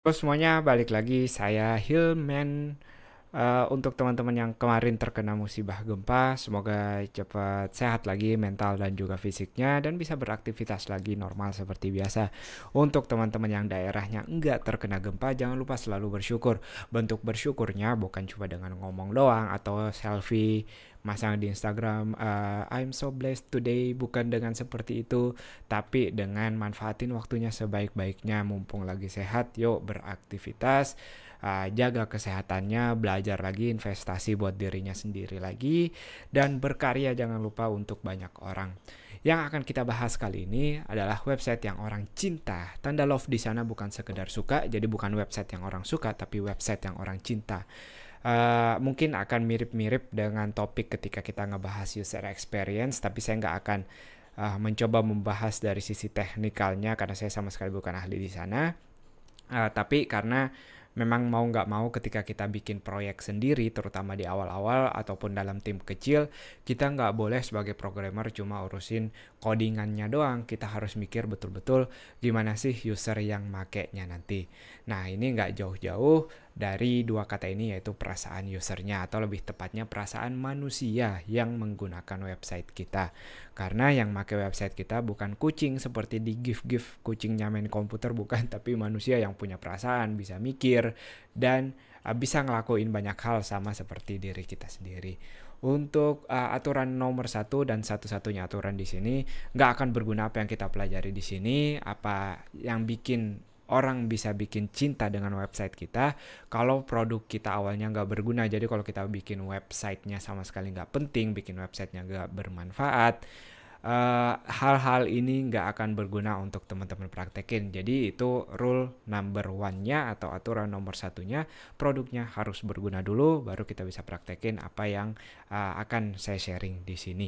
Terus semuanya balik lagi saya Hillman Eh, untuk teman-teman yang kemarin terkena musibah gempa, semoga cepat sehat lagi mental dan juga fisiknya dan bisa beraktivitas lagi normal seperti biasa. Untuk teman-teman yang daerahnya enggak terkena gempa, jangan lupa selalu bersyukur. Bentuk bersyukurnya bukan cuma dengan ngomong doang atau selfie masang di Instagram uh, I'm so blessed today bukan dengan seperti itu tapi dengan manfaatin waktunya sebaik-baiknya mumpung lagi sehat yuk beraktivitas uh, jaga kesehatannya, belajar lagi investasi buat dirinya sendiri lagi dan berkarya jangan lupa untuk banyak orang. Yang akan kita bahas kali ini adalah website yang orang cinta. Tanda love di sana bukan sekedar suka, jadi bukan website yang orang suka tapi website yang orang cinta. Uh, mungkin akan mirip-mirip dengan topik ketika kita ngebahas user experience, tapi saya nggak akan uh, mencoba membahas dari sisi teknikalnya karena saya sama sekali bukan ahli di sana. Uh, tapi karena memang mau nggak mau ketika kita bikin proyek sendiri terutama di awal-awal ataupun dalam tim kecil kita nggak boleh sebagai programmer cuma urusin codingannya doang kita harus mikir betul-betul gimana sih user yang makainya nanti nah ini nggak jauh-jauh dari dua kata ini yaitu perasaan usernya atau lebih tepatnya perasaan manusia yang menggunakan website kita. Karena yang pakai website kita bukan kucing seperti di gif-gif kucing nyamain komputer bukan, tapi manusia yang punya perasaan, bisa mikir dan ah, bisa ngelakuin banyak hal sama seperti diri kita sendiri. Untuk uh, aturan nomor satu dan satu-satunya aturan di sini nggak akan berguna apa yang kita pelajari di sini, apa yang bikin orang bisa bikin cinta dengan website kita kalau produk kita awalnya nggak berguna. Jadi kalau kita bikin websitenya sama sekali nggak penting, bikin websitenya nggak bermanfaat, eh, hal-hal uh, ini nggak akan berguna untuk teman-teman praktekin. Jadi itu rule number one-nya atau aturan nomor satunya, produknya harus berguna dulu, baru kita bisa praktekin apa yang Ah, akan saya sharing di sini.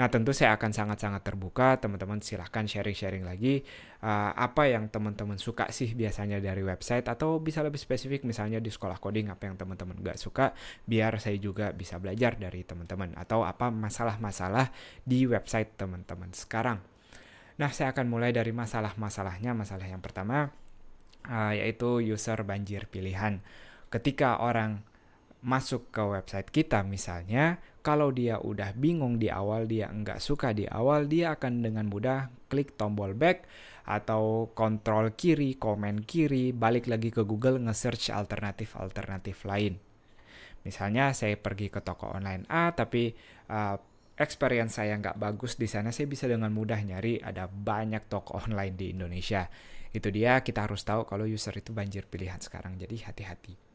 Nah, tentu saya akan sangat-sangat terbuka. Teman-teman silahkan sharing-sharing lagi uh, apa yang teman-teman suka sih biasanya dari website atau bisa lebih spesifik misalnya di sekolah coding apa yang teman-teman gak suka biar saya juga bisa belajar dari teman-teman atau apa masalah-masalah di website teman-teman sekarang. Nah, saya akan mulai dari masalah-masalahnya. Masalah yang pertama uh, yaitu user banjir pilihan. Ketika orang masuk ke website kita misalnya, kalau dia udah bingung di awal, dia nggak suka di awal, dia akan dengan mudah klik tombol back atau kontrol kiri, komen kiri, balik lagi ke Google nge-search alternatif-alternatif lain. Misalnya saya pergi ke toko online A, tapi uh, experience saya nggak bagus di sana, saya bisa dengan mudah nyari ada banyak toko online di Indonesia. Itu dia, kita harus tahu kalau user itu banjir pilihan sekarang, jadi hati-hati.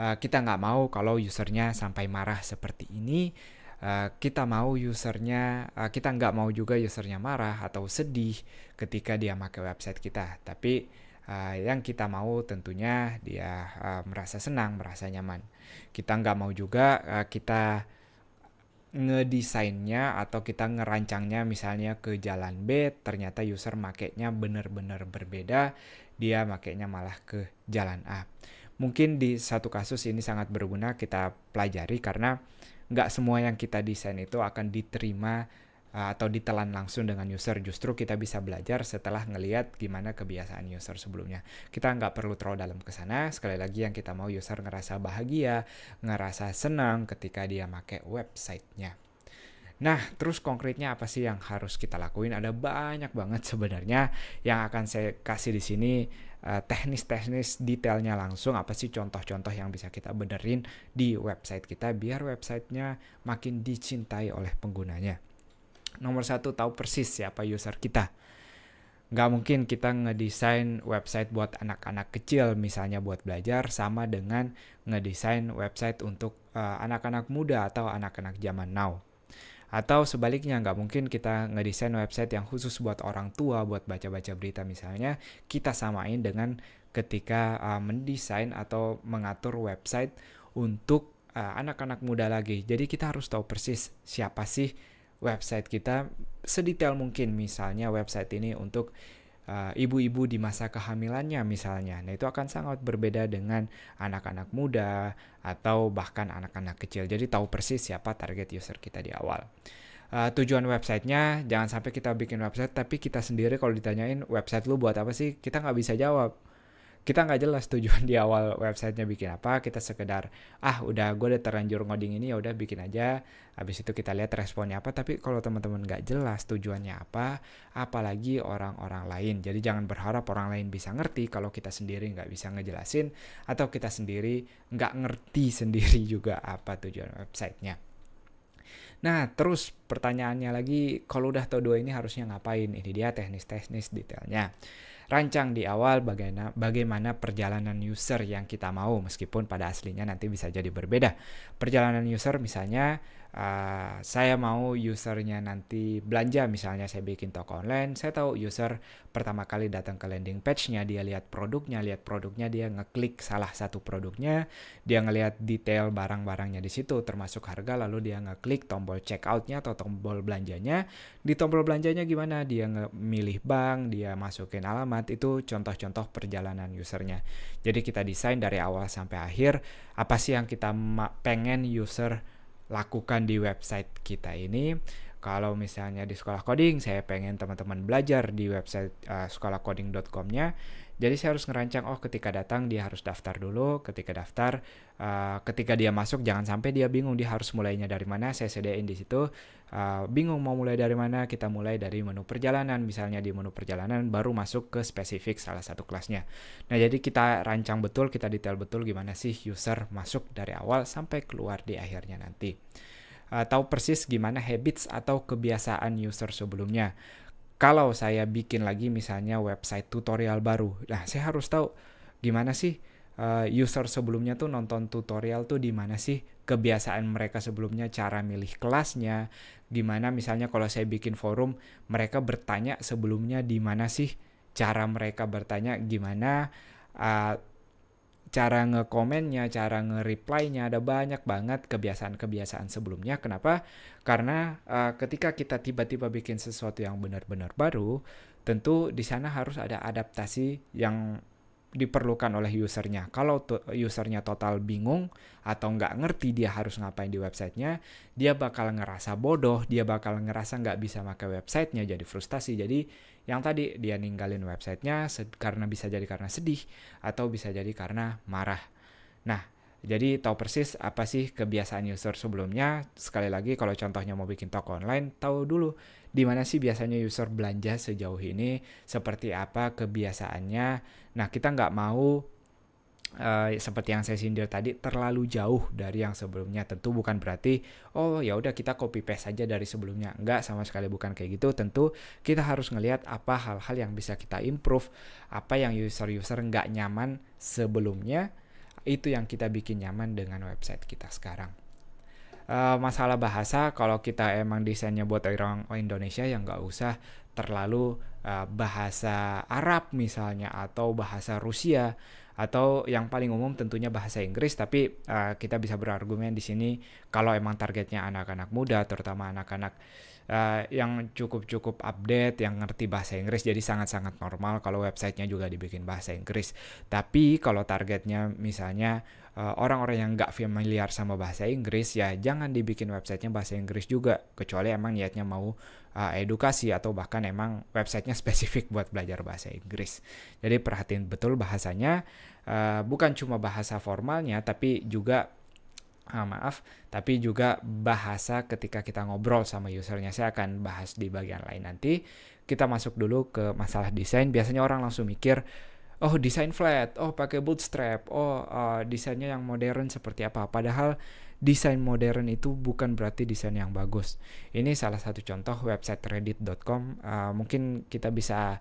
Eh, kita nggak mau kalau usernya sampai marah seperti ini Uh, kita mau usernya uh, kita nggak mau juga usernya marah atau sedih ketika dia pakai website kita tapi uh, yang kita mau tentunya dia uh, merasa senang merasa nyaman kita nggak mau juga uh, kita ngedesainnya atau kita ngerancangnya misalnya ke jalan B ternyata user makainya benar-benar berbeda dia makainya malah ke jalan A mungkin di satu kasus ini sangat berguna kita pelajari karena nggak semua yang kita desain itu akan diterima eh, atau ditelan langsung dengan user justru kita bisa belajar setelah ngeliat gimana kebiasaan user sebelumnya kita nggak perlu terlalu dalam ke sana sekali lagi yang kita mau user ngerasa bahagia ngerasa senang ketika dia make websitenya Nah, terus konkretnya apa sih yang harus kita lakuin? Ada banyak banget sebenarnya yang akan saya kasih di sini eh, teknis-teknis detailnya langsung apa sih contoh-contoh yang bisa kita benerin di website kita biar websitenya makin dicintai oleh penggunanya. Nomor satu tahu persis siapa user kita. Gak mungkin kita ngedesain website buat anak-anak kecil misalnya buat belajar sama dengan ngedesain website untuk eh, anak-anak uh, muda atau anak-anak zaman now atau sebaliknya, nggak mungkin kita ngedesain website yang khusus buat orang tua, buat baca-baca berita misalnya, kita samain dengan ketika uh, mendesain atau mengatur website untuk ah, anak-anak uh, muda lagi. Jadi kita harus tahu persis siapa sih website kita sedetail mungkin misalnya website ini untuk Eh, ibu-ibu uh, di masa kehamilannya misalnya. Nah, itu akan sangat berbeda dengan anak-anak muda atau bahkan anak-anak kecil. Jadi tahu persis siapa target user kita di awal. Uh, tujuan websitenya jangan sampai kita bikin website tapi kita sendiri kalau ditanyain website lu buat apa sih kita nggak bisa jawab kita nggak jelas tujuan di awal websitenya bikin apa kita sekedar ah udah gue udah terlanjur ngoding ini ya udah bikin aja habis itu kita lihat responnya apa tapi kalau teman-teman nggak jelas tujuannya apa apalagi orang-orang lain jadi jangan berharap orang lain bisa ngerti kalau kita sendiri nggak bisa ngejelasin atau kita sendiri nggak ngerti sendiri juga apa tujuan websitenya Nah, terus pertanyaannya lagi, kalau udah tahu dua ini harusnya ngapain? Ini dia teknis-teknis detailnya rancang di awal bagaimana, bagaimana perjalanan user yang kita mau meskipun pada aslinya nanti bisa jadi berbeda. Perjalanan user misalnya uh, saya mau usernya nanti belanja misalnya saya bikin toko online saya tahu user pertama kali datang ke landing page-nya dia lihat produknya lihat produknya dia ngeklik salah satu produknya dia ngelihat detail barang-barangnya di situ termasuk harga lalu dia ngeklik tombol checkout-nya atau tombol belanjanya di tombol belanjanya gimana dia milih bank dia masukin alamat itu contoh-contoh perjalanan usernya jadi kita desain dari awal sampai akhir apa sih yang kita pengen user lakukan di website kita ini. Kalau misalnya di sekolah coding, saya pengen teman-teman belajar di website uh, eh, sekolahcoding.com-nya, jadi saya harus ngerancang, oh ketika datang dia harus daftar dulu, ketika daftar, uh, ketika dia masuk jangan sampai dia bingung dia harus mulainya dari mana, saya sediain di situ, uh, bingung mau mulai dari mana, kita mulai dari menu perjalanan, misalnya di menu perjalanan baru masuk ke spesifik salah satu kelasnya. Nah jadi kita rancang betul, kita detail betul gimana sih user masuk dari awal sampai keluar di akhirnya nanti. Uh, tahu persis gimana habits atau kebiasaan user sebelumnya kalau saya bikin lagi misalnya website tutorial baru, nah saya harus tahu gimana sih uh, user sebelumnya tuh nonton tutorial tuh di mana sih kebiasaan mereka sebelumnya cara milih kelasnya, gimana misalnya kalau saya bikin forum mereka bertanya sebelumnya di mana sih cara mereka bertanya gimana uh, cara ngekomennya, cara nge-reply-nya ada banyak banget kebiasaan-kebiasaan sebelumnya. Kenapa? Karena uh, ketika kita tiba-tiba bikin sesuatu yang benar-benar baru, tentu di sana harus ada adaptasi yang diperlukan oleh usernya. Kalau usernya total bingung atau nggak ngerti dia harus ngapain di websitenya, dia bakal ngerasa bodoh, dia bakal ngerasa nggak bisa pakai websitenya, jadi frustasi. Jadi yang tadi dia ninggalin websitenya karena bisa jadi karena sedih atau bisa jadi karena marah. Nah, jadi tahu persis apa sih kebiasaan user sebelumnya. Sekali lagi kalau contohnya mau bikin toko online, tahu dulu di mana sih biasanya user belanja sejauh ini, seperti apa kebiasaannya. Nah, kita nggak mau Uh, seperti yang saya sindir tadi terlalu jauh dari yang sebelumnya tentu bukan berarti oh ya udah kita copy paste saja dari sebelumnya enggak sama sekali bukan kayak gitu tentu kita harus ngelihat apa hal-hal yang bisa kita improve apa yang user-user nggak nyaman sebelumnya itu yang kita bikin nyaman dengan website kita sekarang uh, masalah bahasa kalau kita emang desainnya buat orang Indonesia yang enggak usah terlalu uh, bahasa Arab misalnya atau bahasa Rusia atau yang paling umum tentunya bahasa Inggris tapi uh, kita bisa berargumen di sini kalau emang targetnya anak-anak muda terutama anak-anak uh, yang cukup-cukup update, yang ngerti bahasa Inggris, jadi sangat-sangat normal kalau websitenya juga dibikin bahasa Inggris. Tapi kalau targetnya misalnya eh, orang-orang uh, yang nggak familiar sama bahasa Inggris, ya jangan dibikin websitenya bahasa Inggris juga, kecuali emang niatnya mau uh, edukasi atau bahkan emang websitenya spesifik buat belajar bahasa Inggris. Jadi perhatiin betul bahasanya, uh, bukan cuma bahasa formalnya, tapi juga ah, maaf, tapi juga bahasa ketika kita ngobrol sama usernya. Saya akan bahas di bagian lain nanti. Kita masuk dulu ke masalah desain. Biasanya orang langsung mikir, oh desain flat, oh pakai bootstrap, oh uh, desainnya yang modern seperti apa. Padahal desain modern itu bukan berarti desain yang bagus. Ini salah satu contoh website reddit.com. Uh, ah, mungkin kita bisa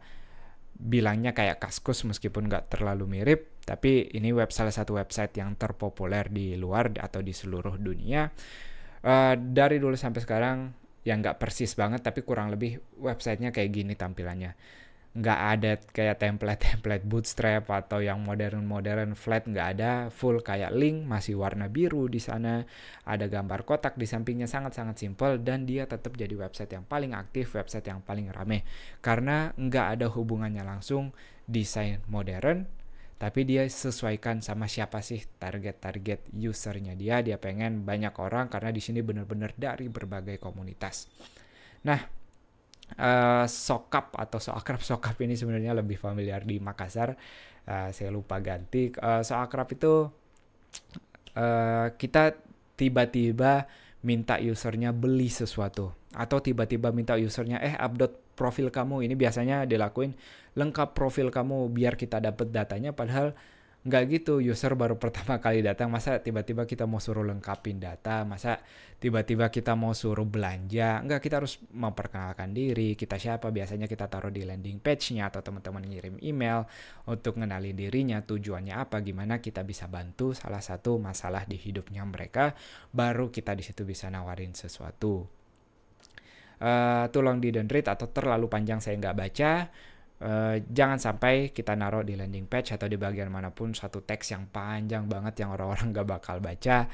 bilangnya kayak Kaskus meskipun nggak terlalu mirip, tapi ini web salah satu website yang terpopuler di luar atau di seluruh dunia. Uh, dari dulu sampai sekarang yang nggak persis banget, tapi kurang lebih websitenya kayak gini tampilannya nggak ada kayak template-template bootstrap atau yang modern-modern flat nggak ada full kayak link masih warna biru di sana ada gambar kotak di sampingnya sangat-sangat simple dan dia tetap jadi website yang paling aktif website yang paling rame karena nggak ada hubungannya langsung desain modern tapi dia sesuaikan sama siapa sih target-target usernya dia dia pengen banyak orang karena di sini benar-benar dari berbagai komunitas nah uh, sokap atau soakrab sokap ini sebenarnya lebih familiar di Makassar. Uh, saya lupa ganti. Uh, eh, soakrab itu uh, kita tiba-tiba minta usernya beli sesuatu atau tiba-tiba minta usernya eh update profil kamu ini biasanya dilakuin lengkap profil kamu biar kita dapat datanya padahal nggak gitu user baru pertama kali datang masa tiba-tiba kita mau suruh lengkapin data masa tiba-tiba kita mau suruh belanja nggak kita harus memperkenalkan diri kita siapa biasanya kita taruh di landing page-nya atau teman-teman ngirim email untuk ngenalin dirinya tujuannya apa gimana kita bisa bantu salah satu masalah di hidupnya mereka baru kita di situ bisa nawarin sesuatu Uh, eh, too long didn't read atau terlalu panjang saya nggak baca Eh, jangan sampai kita naruh di landing page atau di bagian manapun satu teks yang panjang banget yang orang-orang gak bakal baca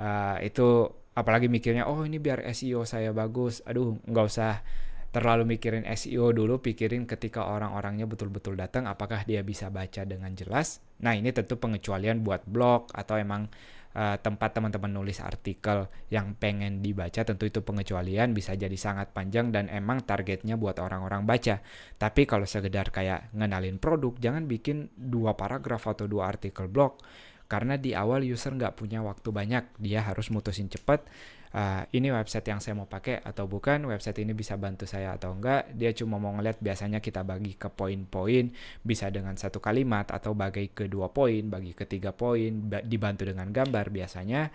uh, itu apalagi mikirnya oh ini biar SEO saya bagus aduh nggak usah terlalu mikirin SEO dulu pikirin ketika orang-orangnya betul-betul datang apakah dia bisa baca dengan jelas nah ini tentu pengecualian buat blog atau emang uh, tempat teman-teman nulis artikel yang pengen dibaca tentu itu pengecualian bisa jadi sangat panjang dan emang targetnya buat orang-orang baca tapi kalau sekedar kayak ngenalin produk jangan bikin dua paragraf atau dua artikel blog karena di awal user nggak punya waktu banyak dia harus mutusin cepat Ah, ini website yang saya mau pakai atau bukan, website ini bisa bantu saya atau enggak. Dia cuma mau ngeliat biasanya kita bagi ke poin-poin, bisa dengan satu kalimat atau bagi ke dua poin, bagi ke tiga poin, dibantu dengan gambar biasanya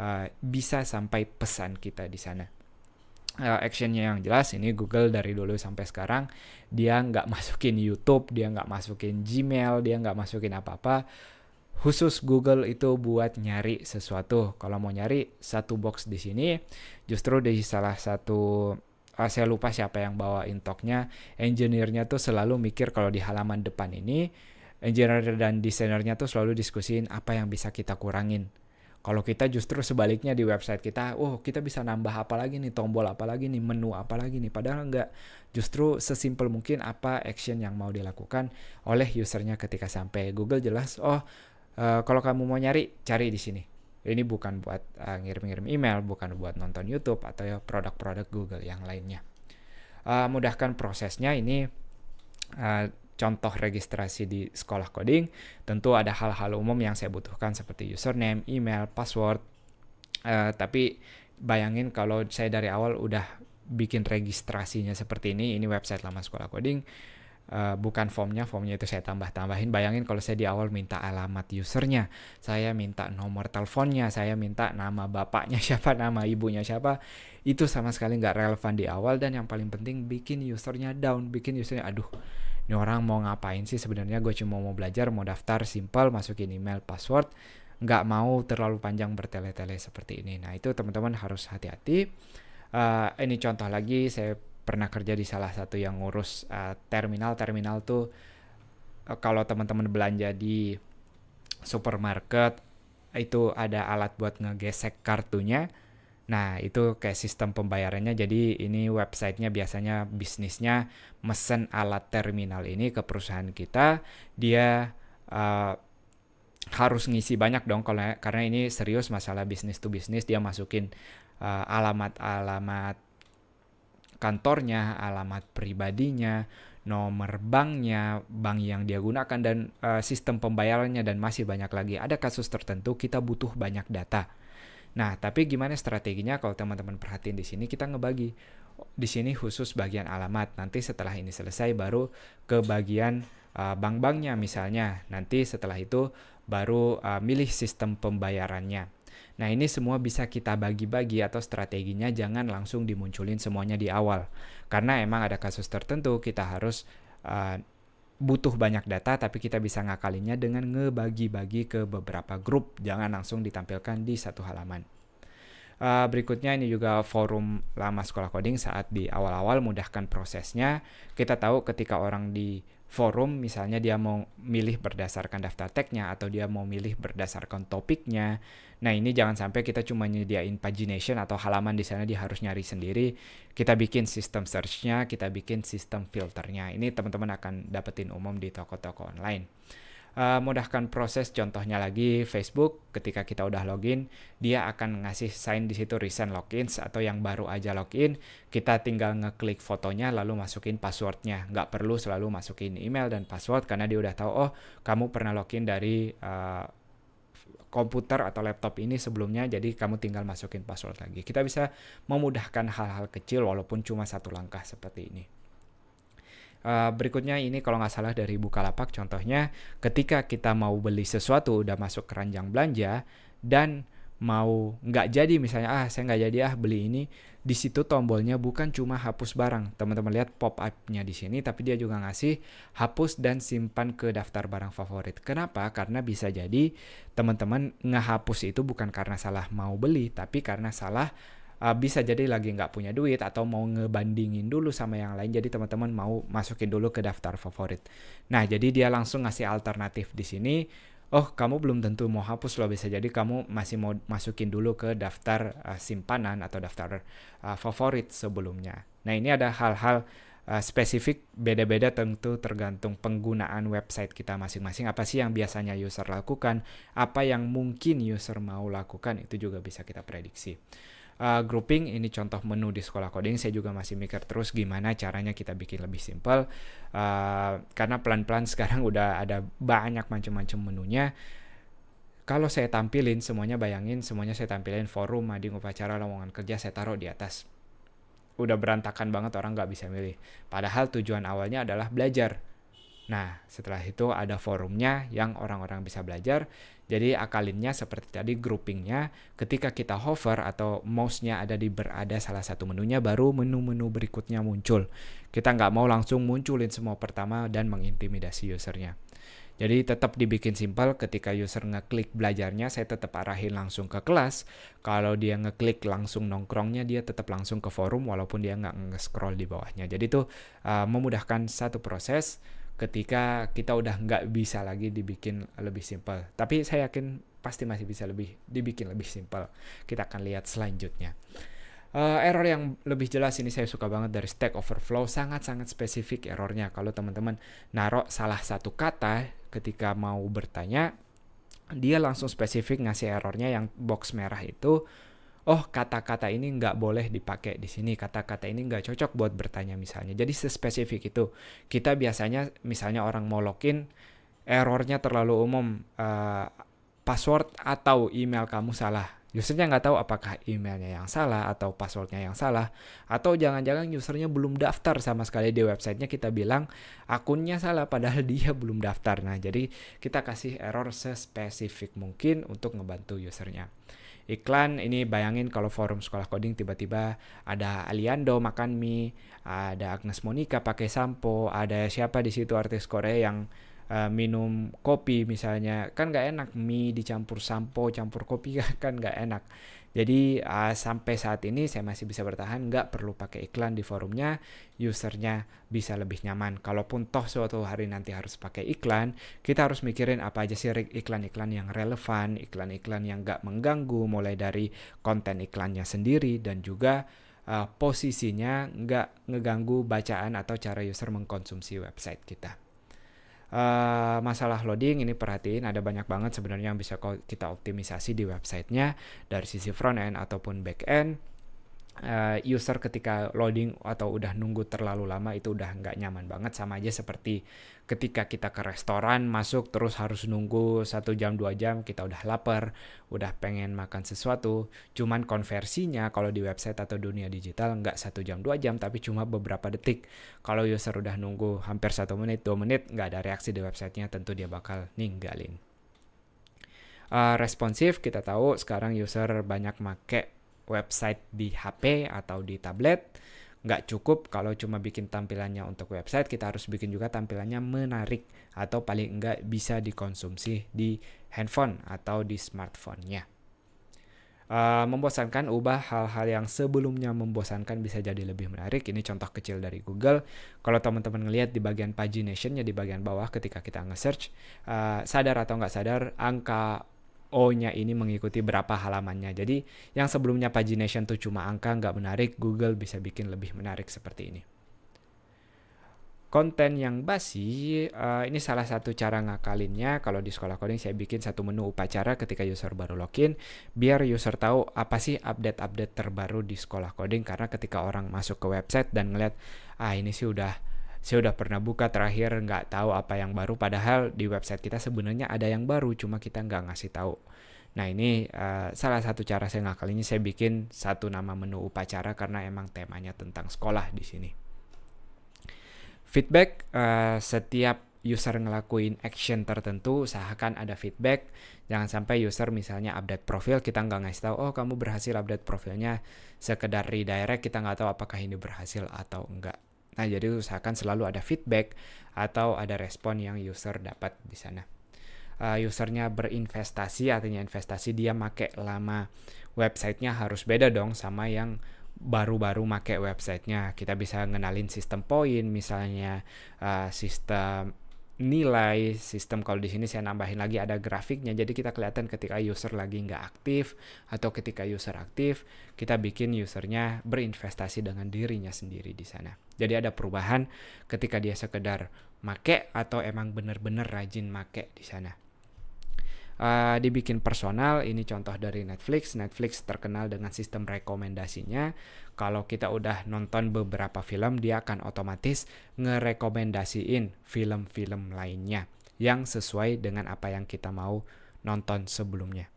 uh, bisa sampai pesan kita di sana. Uh, actionnya yang jelas ini Google dari dulu sampai sekarang dia nggak masukin YouTube, dia nggak masukin Gmail, dia nggak masukin apa-apa khusus Google itu buat nyari sesuatu. Kalau mau nyari satu box di sini, justru di salah satu ah, saya lupa siapa yang bawa intoknya, engineer-nya tuh selalu mikir kalau di halaman depan ini engineer dan desainernya tuh selalu diskusiin apa yang bisa kita kurangin. Kalau kita justru sebaliknya di website kita, oh kita bisa nambah apa lagi nih, tombol apa lagi nih, menu apa lagi nih. Padahal enggak, justru sesimpel mungkin apa action yang mau dilakukan oleh usernya ketika sampai Google jelas, oh Eh, kalau kamu mau nyari cari di sini ini bukan buat uh, ngirim-ngirim email bukan buat nonton YouTube atau ya produk-produk Google yang lainnya uh, mudahkan prosesnya ini uh, contoh registrasi di sekolah coding tentu ada hal-hal umum yang saya butuhkan seperti username, email, password uh, tapi bayangin kalau saya dari awal udah bikin registrasinya seperti ini ini website lama sekolah coding uh, bukan formnya, formnya itu saya tambah-tambahin. Bayangin kalau saya di awal minta alamat usernya, saya minta nomor teleponnya, saya minta nama bapaknya siapa, nama ibunya siapa, itu sama sekali nggak relevan di awal dan yang paling penting bikin usernya down, bikin usernya aduh ini orang mau ngapain sih sebenarnya gue cuma mau belajar mau daftar simple masukin email password nggak mau terlalu panjang bertele-tele seperti ini nah itu teman-teman harus hati-hati uh, ini contoh lagi saya pernah kerja di salah satu yang ngurus eh, terminal terminal terminal tuh uh, kalau teman-teman belanja di supermarket itu ada alat buat ngegesek kartunya Nah, itu kayak sistem pembayarannya. Jadi, ini websitenya biasanya bisnisnya mesen alat terminal ini ke perusahaan kita. Dia uh, harus ngisi banyak dong, kalau karena ini serius masalah bisnis to bisnis. Dia masukin alamat-alamat uh, alamat -alamat kantornya, alamat pribadinya, nomor banknya, bank yang dia gunakan dan uh, sistem pembayarannya dan masih banyak lagi. Ada kasus tertentu kita butuh banyak data. Nah, tapi gimana strateginya kalau teman-teman perhatiin di sini kita ngebagi. Di sini khusus bagian alamat. Nanti setelah ini selesai baru ke bagian uh, bank-banknya misalnya. Nanti setelah itu baru uh, milih sistem pembayarannya. Nah, ini semua bisa kita bagi-bagi atau strateginya jangan langsung dimunculin semuanya di awal. Karena emang ada kasus tertentu kita harus uh, butuh banyak data tapi kita bisa ngakalinya dengan ngebagi-bagi ke beberapa grup. Jangan langsung ditampilkan di satu halaman. Uh, berikutnya ini juga forum lama sekolah coding saat di awal-awal mudahkan prosesnya. Kita tahu ketika orang di forum misalnya dia mau milih berdasarkan daftar tagnya atau dia mau milih berdasarkan topiknya. Nah ini jangan sampai kita cuma nyediain pagination atau halaman di sana dia harus nyari sendiri. Kita bikin sistem searchnya, kita bikin sistem filternya. Ini teman-teman akan dapetin umum di toko-toko online uh, mudahkan proses. Contohnya lagi Facebook, ketika kita udah login, dia akan ngasih sign di situ recent logins atau yang baru aja login. Kita tinggal ngeklik fotonya lalu masukin passwordnya. Nggak perlu selalu masukin email dan password karena dia udah tahu oh kamu pernah login dari uh, komputer atau laptop ini sebelumnya jadi kamu tinggal masukin password lagi kita bisa memudahkan hal-hal kecil walaupun cuma satu langkah seperti ini Eh, berikutnya ini kalau nggak salah dari Bukalapak contohnya ketika kita mau beli sesuatu udah masuk keranjang belanja dan mau nggak jadi misalnya ah saya nggak jadi ah beli ini di situ tombolnya bukan cuma hapus barang teman-teman lihat pop up-nya di sini tapi dia juga ngasih hapus dan simpan ke daftar barang favorit kenapa karena bisa jadi teman-teman ngehapus itu bukan karena salah mau beli tapi karena salah uh, bisa jadi lagi nggak punya duit atau mau ngebandingin dulu sama yang lain jadi teman-teman mau masukin dulu ke daftar favorit nah jadi dia langsung ngasih alternatif di sini oh kamu belum tentu mau hapus loh bisa jadi kamu masih mau masukin dulu ke daftar uh, simpanan atau daftar uh, favorit sebelumnya. Nah ini ada hal-hal uh, spesifik beda-beda tentu tergantung penggunaan website kita masing-masing. Apa sih yang biasanya user lakukan, apa yang mungkin user mau lakukan itu juga bisa kita prediksi uh, grouping ini contoh menu di sekolah coding saya juga masih mikir terus gimana caranya kita bikin lebih simpel uh, karena pelan-pelan sekarang udah ada banyak macam-macam menunya kalau saya tampilin semuanya bayangin semuanya saya tampilin forum mading upacara lowongan kerja saya taruh di atas udah berantakan banget orang nggak bisa milih padahal tujuan awalnya adalah belajar Nah, setelah itu ada forumnya yang orang-orang bisa belajar. Jadi akalinnya seperti tadi groupingnya, ketika kita hover atau mouse-nya ada di berada salah satu menunya, baru menu-menu berikutnya muncul. Kita nggak mau langsung munculin semua pertama dan mengintimidasi usernya. Jadi tetap dibikin simpel ketika user ngeklik belajarnya saya tetap arahin langsung ke kelas. Kalau dia ngeklik langsung nongkrongnya dia tetap langsung ke forum walaupun dia nggak nge-scroll di bawahnya. Jadi itu uh, memudahkan satu proses ketika kita udah nggak bisa lagi dibikin lebih simpel. Tapi saya yakin pasti masih bisa lebih dibikin lebih simpel. Kita akan lihat selanjutnya. Uh, error yang lebih jelas ini saya suka banget dari Stack Overflow sangat-sangat spesifik errornya. Kalau teman-teman narok salah satu kata ketika mau bertanya, dia langsung spesifik ngasih errornya yang box merah itu oh kata-kata ini nggak boleh dipakai di sini, kata-kata ini nggak cocok buat bertanya misalnya. Jadi sespesifik itu. Kita biasanya misalnya orang mau login, errornya terlalu umum, uh, password atau email kamu salah. Usernya nggak tahu apakah emailnya yang salah atau passwordnya yang salah atau jangan-jangan usernya belum daftar sama sekali di websitenya kita bilang akunnya salah padahal dia belum daftar. Nah jadi kita kasih error sespesifik mungkin untuk ngebantu usernya iklan ini bayangin kalau forum sekolah coding tiba-tiba ada Aliando makan mie ada Agnes Monica pakai sampo ada siapa di situ artis Korea yang uh, minum kopi misalnya kan nggak enak mie dicampur sampo campur kopi kan nggak enak jadi uh, sampai saat ini saya masih bisa bertahan, nggak perlu pakai iklan di forumnya, usernya bisa lebih nyaman. Kalaupun toh suatu hari nanti harus pakai iklan, kita harus mikirin apa aja sih iklan-iklan yang relevan, iklan-iklan yang nggak mengganggu, mulai dari konten iklannya sendiri dan juga uh, posisinya nggak ngeganggu bacaan atau cara user mengkonsumsi website kita uh, masalah loading ini perhatiin ada banyak banget sebenarnya yang bisa kita optimisasi di websitenya dari sisi front end ataupun back end uh, user ketika loading atau udah nunggu terlalu lama itu udah nggak nyaman banget sama aja seperti ketika kita ke restoran masuk terus harus nunggu satu jam dua jam kita udah lapar udah pengen makan sesuatu cuman konversinya kalau di website atau dunia digital nggak satu jam dua jam tapi cuma beberapa detik kalau user udah nunggu hampir satu menit dua menit nggak ada reaksi di websitenya tentu dia bakal ninggalin uh, responsif kita tahu sekarang user banyak make website di HP atau di tablet. Nggak cukup kalau cuma bikin tampilannya untuk website, kita harus bikin juga tampilannya menarik atau paling nggak bisa dikonsumsi di handphone atau di smartphone-nya. Uh, membosankan ubah hal-hal yang sebelumnya membosankan bisa jadi lebih menarik ini contoh kecil dari Google kalau teman-teman ngelihat di bagian paginationnya di bagian bawah ketika kita nge-search uh, sadar atau nggak sadar angka O-nya ini mengikuti berapa halamannya. Jadi yang sebelumnya pagination tuh cuma angka nggak menarik, Google bisa bikin lebih menarik seperti ini. Konten yang basi, uh, ini salah satu cara ngakalinnya. Kalau di sekolah coding saya bikin satu menu upacara ketika user baru login, biar user tahu apa sih update-update terbaru di sekolah coding. Karena ketika orang masuk ke website dan ngeliat, ah ini sih udah saya udah pernah buka terakhir nggak tahu apa yang baru padahal di website kita sebenarnya ada yang baru cuma kita nggak ngasih tahu nah ini uh, salah satu cara saya ngakalinya saya bikin satu nama menu upacara karena emang temanya tentang sekolah di sini feedback uh, setiap user ngelakuin action tertentu usahakan ada feedback jangan sampai user misalnya update profil kita nggak ngasih tahu oh kamu berhasil update profilnya sekedar redirect kita nggak tahu apakah ini berhasil atau enggak Nah, jadi usahakan selalu ada feedback atau ada respon yang user dapat di sana. Uh, usernya berinvestasi, artinya investasi dia make lama websitenya harus beda dong sama yang baru-baru make websitenya. Kita bisa ngenalin sistem poin, misalnya uh, sistem nilai sistem kalau di sini saya nambahin lagi ada grafiknya jadi kita kelihatan ketika user lagi nggak aktif atau ketika user aktif kita bikin usernya berinvestasi dengan dirinya sendiri di sana jadi ada perubahan ketika dia sekedar make atau emang bener-bener rajin make di sana Eh, dibikin personal. Ini contoh dari Netflix. Netflix terkenal dengan sistem rekomendasinya. Kalau kita udah nonton beberapa film, dia akan otomatis ngerekomendasiin film-film lainnya yang sesuai dengan apa yang kita mau nonton sebelumnya.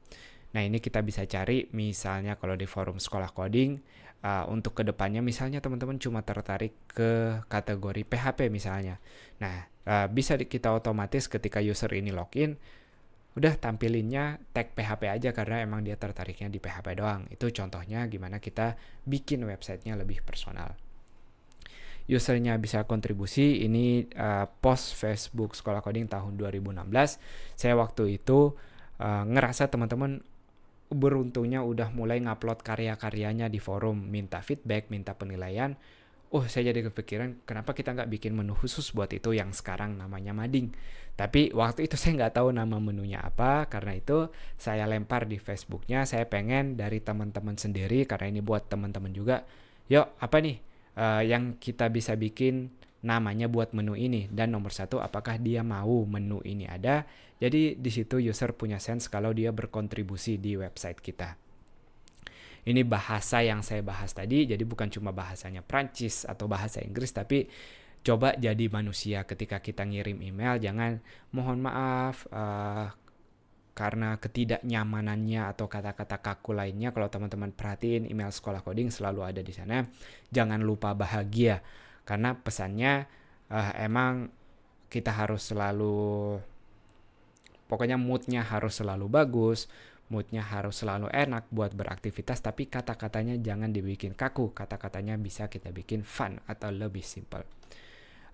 Nah, ini kita bisa cari misalnya kalau di forum sekolah coding uh, untuk kedepannya misalnya teman-teman cuma tertarik ke kategori PHP misalnya. Nah, uh, bisa kita otomatis ketika user ini login udah tampilinnya tag PHP aja karena emang dia tertariknya di PHP doang. Itu contohnya gimana kita bikin websitenya lebih personal. Usernya bisa kontribusi, ini uh, post Facebook Sekolah Coding tahun 2016. Saya waktu itu uh, ngerasa teman-teman beruntungnya udah mulai ngupload karya-karyanya di forum, minta feedback, minta penilaian. Oh, saya jadi kepikiran kenapa kita nggak bikin menu khusus buat itu yang sekarang namanya mading tapi waktu itu saya nggak tahu nama menunya apa, karena itu saya lempar di Facebooknya. Saya pengen dari teman-teman sendiri, karena ini buat teman-teman juga. Yuk, apa nih uh, yang kita bisa bikin namanya buat menu ini dan nomor satu apakah dia mau menu ini ada jadi di situ user punya sense kalau dia berkontribusi di website kita ini bahasa yang saya bahas tadi jadi bukan cuma bahasanya Prancis atau bahasa Inggris tapi coba jadi manusia ketika kita ngirim email jangan mohon maaf uh, karena ketidaknyamanannya atau kata-kata kaku lainnya kalau teman-teman perhatiin email sekolah coding selalu ada di sana jangan lupa bahagia karena pesannya uh, emang kita harus selalu pokoknya moodnya harus selalu bagus moodnya harus selalu enak buat beraktivitas tapi kata-katanya jangan dibikin kaku kata-katanya bisa kita bikin fun atau lebih simple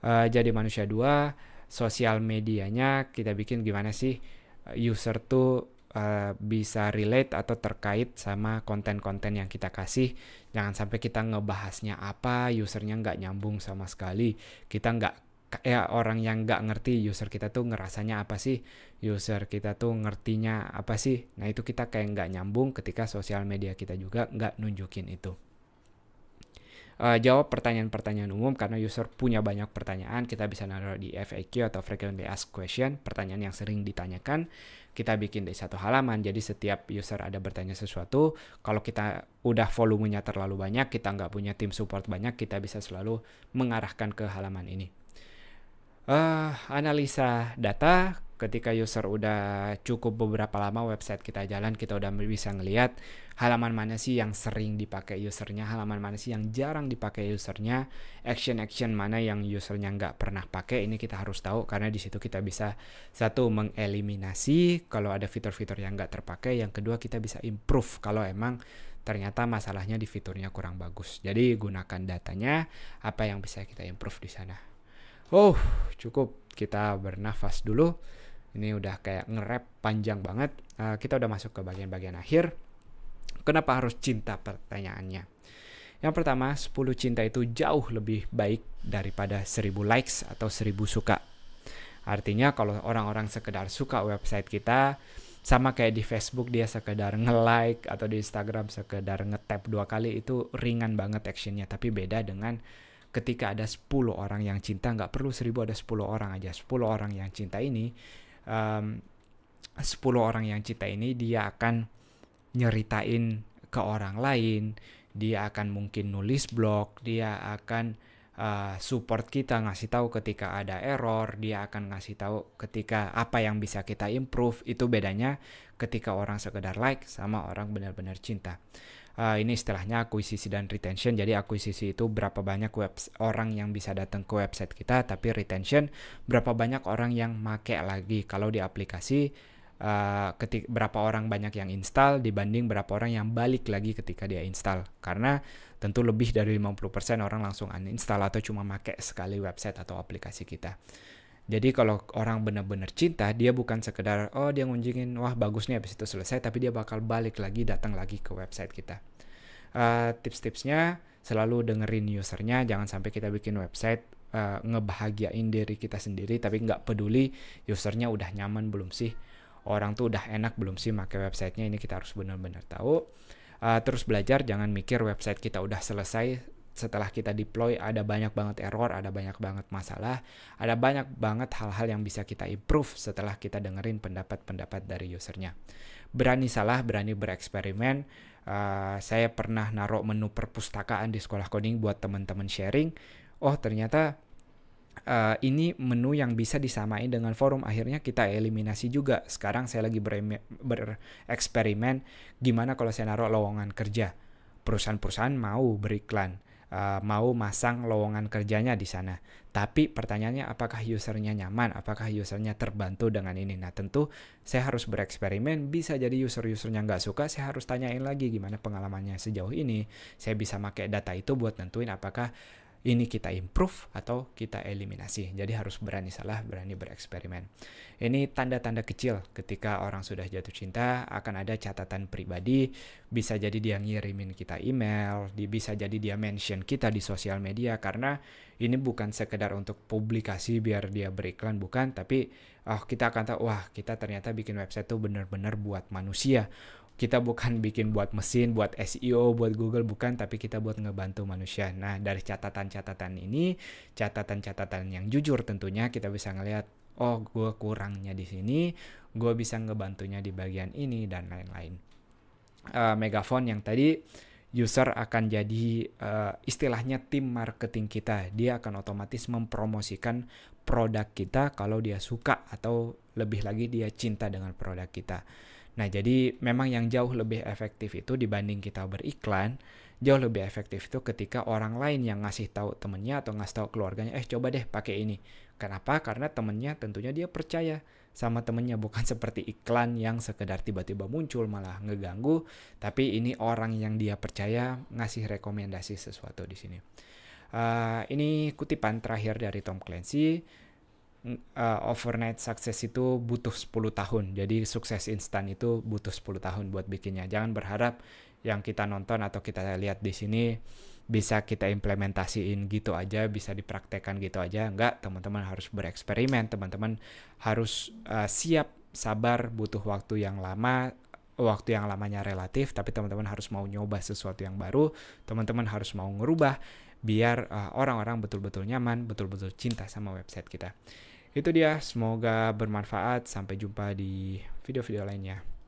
uh, jadi manusia dua sosial medianya kita bikin gimana sih eh, user tuh uh, bisa relate atau terkait sama konten-konten yang kita kasih. Jangan sampai kita ngebahasnya apa, usernya nggak nyambung sama sekali. Kita nggak ya orang yang nggak ngerti user kita tuh ngerasanya apa sih, user kita tuh ngertinya apa sih. Nah itu kita kayak nggak nyambung ketika sosial media kita juga nggak nunjukin itu uh, jawab pertanyaan-pertanyaan umum karena user punya banyak pertanyaan, kita bisa naruh di FAQ atau frequently asked question, pertanyaan yang sering ditanyakan. Kita bikin di satu halaman, jadi setiap user ada bertanya sesuatu, kalau kita udah volumenya terlalu banyak, kita nggak punya tim support banyak, kita bisa selalu mengarahkan ke halaman ini. Uh, analisa data ketika user udah cukup beberapa lama website kita jalan kita udah bisa ngelihat halaman mana sih yang sering dipakai usernya halaman mana sih yang jarang dipakai usernya action-action mana yang usernya nggak pernah pakai ini kita harus tahu karena di situ kita bisa satu mengeliminasi kalau ada fitur-fitur yang nggak terpakai yang kedua kita bisa improve kalau emang ternyata masalahnya di fiturnya kurang bagus. Jadi gunakan datanya apa yang bisa kita improve di sana. Oh, cukup kita bernafas dulu. Ini udah kayak ngerap panjang banget. Uh, kita udah masuk ke bagian-bagian akhir. Kenapa harus cinta pertanyaannya? Yang pertama, 10 cinta itu jauh lebih baik daripada 1000 likes atau 1000 suka. Artinya kalau orang-orang sekedar suka website kita, sama kayak di Facebook dia sekedar nge-like atau di Instagram sekedar nge-tap dua kali itu ringan banget actionnya. Tapi beda dengan ketika ada 10 orang yang cinta, nggak perlu 1000 ada 10 orang aja. 10 orang yang cinta ini um, 10 orang yang cinta ini dia akan nyeritain ke orang lain, dia akan mungkin nulis blog, dia akan uh, support kita ngasih tahu ketika ada error dia akan ngasih tahu ketika apa yang bisa kita improve itu bedanya ketika orang sekedar like sama orang benar-benar cinta uh, ini istilahnya akuisisi dan retention jadi akuisisi itu berapa banyak web orang yang bisa datang ke website kita tapi retention berapa banyak orang yang make lagi kalau di aplikasi uh, ketik berapa orang banyak yang install dibanding berapa orang yang balik lagi ketika dia install karena tentu lebih dari 50% orang langsung uninstall atau cuma make sekali website atau aplikasi kita. Jadi kalau orang benar-benar cinta, dia bukan sekedar oh dia ngunjingin wah bagus nih habis itu selesai, tapi dia bakal balik lagi datang lagi ke website kita. Uh, tips-tipsnya selalu dengerin usernya, jangan sampai kita bikin website uh, ngebahagiain diri kita sendiri, tapi nggak peduli usernya udah nyaman belum sih orang tuh udah enak belum sih pakai websitenya ini kita harus benar-benar tahu uh, terus belajar jangan mikir website kita udah selesai setelah kita deploy ada banyak banget error, ada banyak banget masalah, ada banyak banget hal-hal yang bisa kita improve setelah kita dengerin pendapat-pendapat dari usernya. Berani salah, berani bereksperimen. Uh, saya pernah naruh menu perpustakaan di sekolah coding buat teman-teman sharing. Oh ternyata uh, ini menu yang bisa disamain dengan forum akhirnya kita eliminasi juga sekarang saya lagi bereksperimen ber gimana kalau saya naruh lowongan kerja perusahaan-perusahaan mau beriklan Uh, mau masang lowongan kerjanya di sana. Tapi pertanyaannya apakah usernya nyaman, apakah usernya terbantu dengan ini. Nah tentu saya harus bereksperimen, bisa jadi user-usernya nggak suka, saya harus tanyain lagi gimana pengalamannya sejauh ini. Saya bisa pakai data itu buat nentuin apakah ini kita improve atau kita eliminasi. Jadi harus berani salah, berani bereksperimen. Ini tanda-tanda kecil ketika orang sudah jatuh cinta akan ada catatan pribadi, bisa jadi dia ngirimin kita email, bisa jadi dia mention kita di sosial media karena ini bukan sekedar untuk publikasi biar dia beriklan bukan, tapi oh kita akan tahu wah kita ternyata bikin website tuh benar-benar buat manusia kita bukan bikin buat mesin, buat SEO, buat Google bukan, tapi kita buat ngebantu manusia. Nah, dari catatan-catatan ini, catatan-catatan yang jujur tentunya kita bisa ngelihat oh gue kurangnya di sini, gue bisa ngebantunya di bagian ini dan lain-lain. Uh, Megafon yang tadi user akan jadi uh, istilahnya tim marketing kita, dia akan otomatis mempromosikan produk kita kalau dia suka atau lebih lagi dia cinta dengan produk kita. Nah, jadi memang yang jauh lebih efektif itu dibanding kita beriklan, jauh lebih efektif itu ketika orang lain yang ngasih tahu temennya atau ngasih tahu keluarganya, eh coba deh pakai ini. Kenapa? Karena temennya tentunya dia percaya sama temennya bukan seperti iklan yang sekedar tiba-tiba muncul malah ngeganggu, tapi ini orang yang dia percaya ngasih rekomendasi sesuatu di sini. Uh, ini kutipan terakhir dari Tom Clancy uh, overnight success itu butuh 10 tahun. Jadi sukses instan itu butuh 10 tahun buat bikinnya. Jangan berharap yang kita nonton atau kita lihat di sini bisa kita implementasiin gitu aja, bisa dipraktekkan gitu aja. Enggak, teman-teman harus bereksperimen, teman-teman harus uh, siap, sabar, butuh waktu yang lama, waktu yang lamanya relatif, tapi teman-teman harus mau nyoba sesuatu yang baru, teman-teman harus mau ngerubah biar orang eh, orang-orang betul-betul nyaman, betul-betul cinta sama website kita. Itu dia, semoga bermanfaat. Sampai jumpa di video-video lainnya.